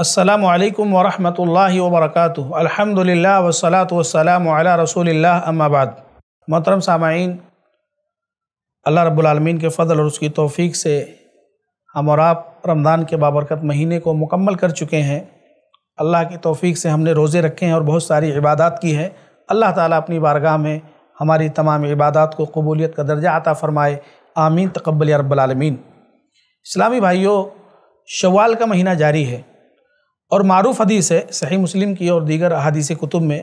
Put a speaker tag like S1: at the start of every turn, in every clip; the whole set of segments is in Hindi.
S1: असलकम वरहमल वरक अलहमदिल्ला वसलात वसलाम रसूल अम्माबाद मोहतरम सामाइन अल्लाह रब्लमीन के फ़ल और उसकी तोफ़ी से हम और आप रमज़ान के बाबरकत महीने को मुकम्मल कर चुके हैं अल्लाह की तोफ़ी से हमने रोज़े रखे हैं और बहुत सारी इबादत की है अल्लाह ताला अपनी बारगाह में हमारी तमाम इबादत को कबूलियत का दर्जा आता फ़रमाए आमीन तकबल रब्लमीन इस्लामी भाइयों शवाल का महीना जारी है और मरूफ़ हदीस है सही मुस्लिम की और दीगर अदीस कुतुब में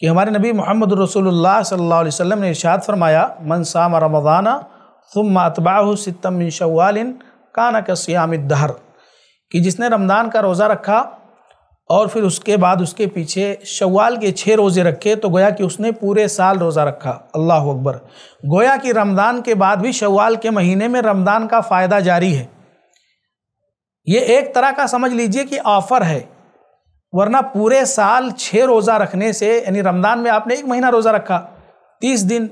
S1: कि हमारे नबी मोहम्मद रसोल्ला सल्ला वसम ने इशात फरमाया मन साम रमज़ाना तुम अतबाह सितम शवाल काना का सियाम दहर कि जिसने रमदान का रोज़ा रखा और फिर उसके बाद उसके पीछे शवाल के छः रोज़े रखे तो गोया कि उसने पूरे साल रोज़ा रखा अल्लाह अकबर गोया कि रमदान के बाद भी शवाल के महीने में रमदान का फ़ायदा जारी है ये एक तरह का समझ लीजिए कि ऑफ़र है वरना पूरे साल छः रोज़ा रखने से यानी रमज़ान में आपने एक महीना रोज़ा रखा तीस दिन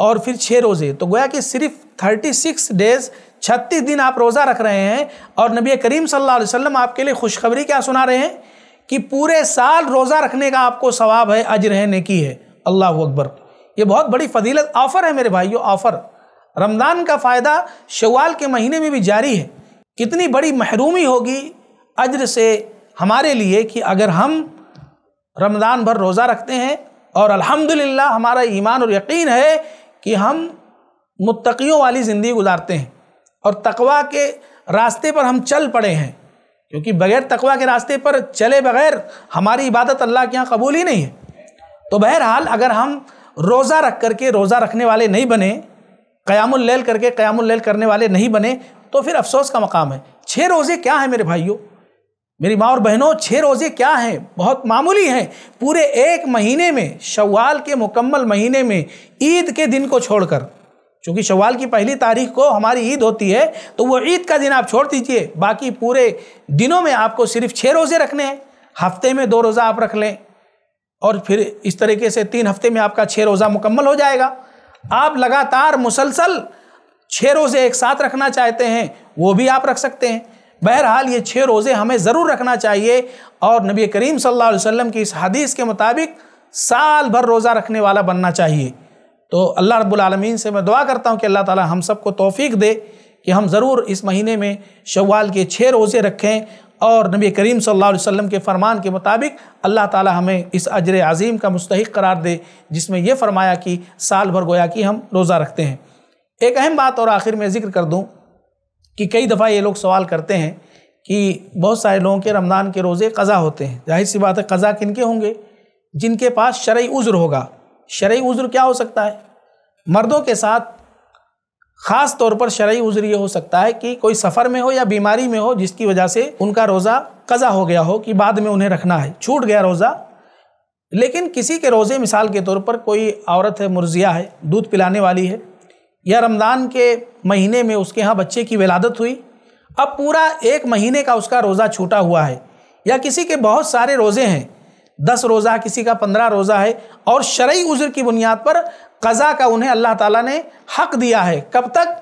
S1: और फिर छः रोज़े तो गोया कि सिर्फ थर्टी सिक्स डेज़ छत्तीस दिन आप रोज़ा रख रहे हैं और नबी करीम सल्ला वसम आपके लिए खुशखबरी क्या सुना रहे हैं कि पूरे साल रोज़ा रखने का आपको सवाब है अज रहने की है अल्लाह अकबर ये बहुत बड़ी फजीलत ऑफ़र है मेरे भाइयों ऑफ़र रमज़ान का फ़ायदा शवाल के महीने में भी जारी है कितनी बड़ी महरूमी होगी अज्र से हमारे लिए कि अगर हम रमज़ान भर रोज़ा रखते हैं और अल्हम्दुलिल्लाह हमारा ईमान और यकीन है कि हम मुत्तकियों वाली ज़िंदगी गुजारते हैं और तकवा के रास्ते पर हम चल पड़े हैं क्योंकि बगैर तकवा के रास्ते पर चले बगैर हमारी इबादत अल्लाह के यहाँ कबूल ही नहीं है तो बहरहाल अगर हम रोज़ा रख करके रोज़ा रखने वाले नहीं बने क़यामुल्लैल करके क़यामुल्लैल करने वाले नहीं बने तो फिर अफसोस का मकाम है छः रोज़े क्या है मेरे भाइयों मेरी माँ और बहनों छः रोज़े क्या हैं बहुत मामूली हैं पूरे एक महीने में शवाल के मुकम्मल महीने में ईद के दिन को छोड़कर चूँकि शवाल की पहली तारीख को हमारी ईद होती है तो वो ईद का दिन आप छोड़ दीजिए बाकी पूरे दिनों में आपको सिर्फ छः रोज़े रखने हैं हफ्ते में दो रोज़ा आप रख लें और फिर इस तरीके से तीन हफ्ते में आपका छः रोज़ा मुकम्मल हो जाएगा आप लगातार मुसलसल छः रोज़े एक साथ रखना चाहते हैं वो भी आप रख सकते हैं बहरहाल ये छः रोज़े हमें ज़रूर रखना चाहिए और नबी करीम सल्लल्लाहु अलैहि वसल्लम की इस हदीस के मुताबिक साल भर रोज़ा रखने वाला बनना चाहिए तो अल्लाह रब्बुल आलमीन से मैं दुआ करता हूँ कि अल्लाह ताला हम सबको तौफीक दे कि हम ज़रूर इस महीने में शवाल के छः रोज़े रखें और नबी करीम सल्लल्लाहु अलैहि वसल्लम के फ़रमान के मुताबिक अल्लाह ताला हमें इस अजर अज़ीम का मुस्तक करार दे जिसमें यह फ़रमाया कि साल भर गोया कि हम रोज़ा रखते हैं एक अहम बात और आखिर में ज़िक्र कर दूँ कि कई दफ़ा ये लोग सवाल करते हैं कि बहुत सारे लोगों के रमज़ान के रोज़े कज़ा होते हैं जाहिर सी बात है कज़ा किन के होंगे जिनके पास शर्य उज़्र होगा शर्य उज़्र क्या हो सकता है मर्दों के साथ ख़ास तौर पर शर्य उज़्र ये हो सकता है कि कोई सफ़र में हो या बीमारी में हो जिसकी वजह से उनका रोज़ा कज़ा हो गया हो कि बाद में उन्हें रखना है छूट गया रोज़ा लेकिन किसी के रोज़े मिसाल के तौर पर कोई औरत है मुर्जिया है दूध पिलाने वाली है या रमज़ान के महीने में उसके यहाँ बच्चे की विलादत हुई अब पूरा एक महीने का उसका रोज़ा छूटा हुआ है या किसी के बहुत सारे रोज़े हैं दस रोज़ा किसी का पंद्रह रोज़ा है और शर्य उज़र की बुनियाद पर कज़ा का उन्हें अल्लाह ताला ने हक दिया है कब तक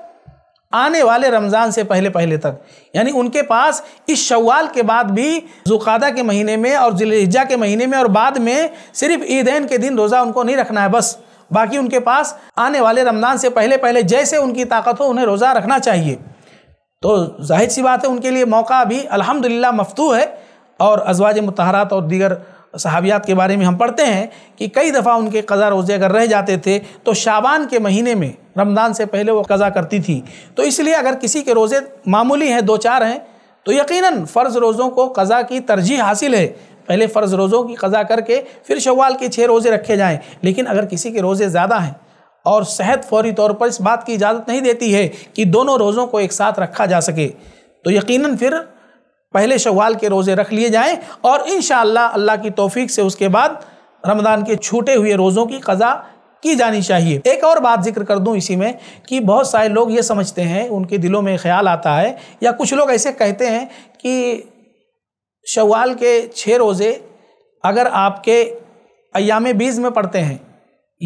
S1: आने वाले रमज़ान से पहले पहले तक यानी उनके पास इस शवाल के बाद भी जुकादा के महीने में और जिलेजा के महीने में और बाद में सिर्फ ईदेन के दिन रोज़ा उनको नहीं रखना है बस बाकी उनके पास आने वाले रमज़ान से पहले पहले जैसे उनकी ताकत हो उन्हें रोज़ा रखना चाहिए तो जाहिर सी बात है उनके लिए मौका भी अल्हम्दुलिल्लाह मफतू है और अजवाज मतहरात और दीगर सहाबियात के बारे में हम पढ़ते हैं कि कई दफ़ा उनके कज़ा रोज़े अगर रह जाते थे तो शाबान के महीने में रमज़ान से पहले वो कज़ा करती थी तो इसलिए अगर किसी के रोज़े मामूली हैं दो चार हैं तो यकीनन फ़र्ज़ रोज़ों को कज़ा की तरजीह हासिल है पहले फ़र्ज़ रोज़ों की कज़ा करके फिर शवाल के छः रोज़े रखे जाएँ लेकिन अगर किसी के रोज़े ज़्यादा हैं और सेहत फौरी तौर पर इस बात की इजाज़त नहीं देती है कि दोनों रोज़ों को एक साथ रखा जा सके तो यकीनन फिर पहले शवाल के रोज़े रख लिए जाएं और इन अल्लाह की तोफ़ी से उसके बाद रमज़ान के छूटे हुए रोज़ों की कज़ा की जानी चाहिए एक और बात जिक्र कर दूं इसी में कि बहुत सारे लोग ये समझते हैं उनके दिलों में ख्याल आता है या कुछ लोग ऐसे कहते हैं कि शवाल के छः रोज़े अगर आपके अयाम बीज में पड़ते हैं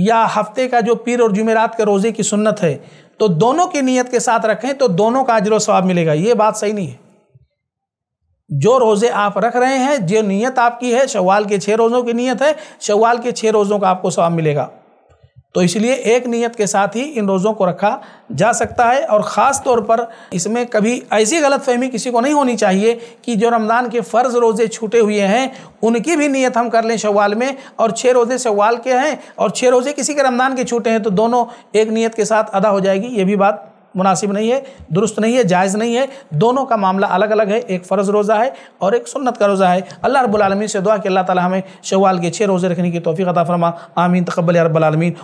S1: या हफ्ते का जो पीर और जुमेरात के रोज़े की सुन्नत है तो दोनों की नीयत के साथ रखें तो दोनों का अजर स्वाब मिलेगा ये बात सही नहीं है जो रोज़े आप रख रहे हैं जो नीयत आपकी है शवाल के छः रोज़ों की नीयत है शवाल के छः रोज़ों का आपको स्वाब मिलेगा तो इसलिए एक नियत के साथ ही इन रोज़ों को रखा जा सकता है और ख़ास तौर पर इसमें कभी ऐसी गलतफहमी किसी को नहीं होनी चाहिए कि जो रमज़ान के फ़र्ज़ रोज़े छूटे हुए हैं उनकी भी नियत हम कर लें शवाल में और छः रोज़े शवाल के हैं और छः रोज़े किसी के रमज़ान के छूटे हैं तो दोनों एक नियत के साथ अदा हो जाएगी ये भी बात मुनासिब नहीं है दुरुस्त नहीं है जायज़ नहीं है दोनों का मामला अलग अलग है एक फ़र्ज़ रोज़ा है और एक सुन्नत का रोज़ा है अल्लाह रब्लमी से दुआ कि अल्लाह ताला हमें शवाल के छः रोज़े रखने की तोफ़ी अता फरमा आमीन तकबल रबालमीन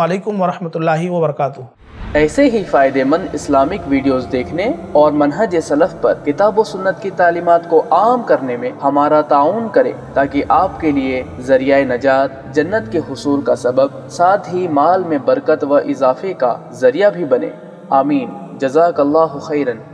S1: वालकम वरहमल वर्का ऐसे ही फ़ायदेमंद इस्लामिक वीडियोस देखने और मनहज सलफ़ पर किताब व सुन्नत की तालीमत को आम करने में हमारा ताउन करें ताकि आपके लिए जरिया नजात जन्नत के हसूल का सबब साथ ही माल में बरकत व इजाफे का जरिया भी बने آمين جزاك الله خيرا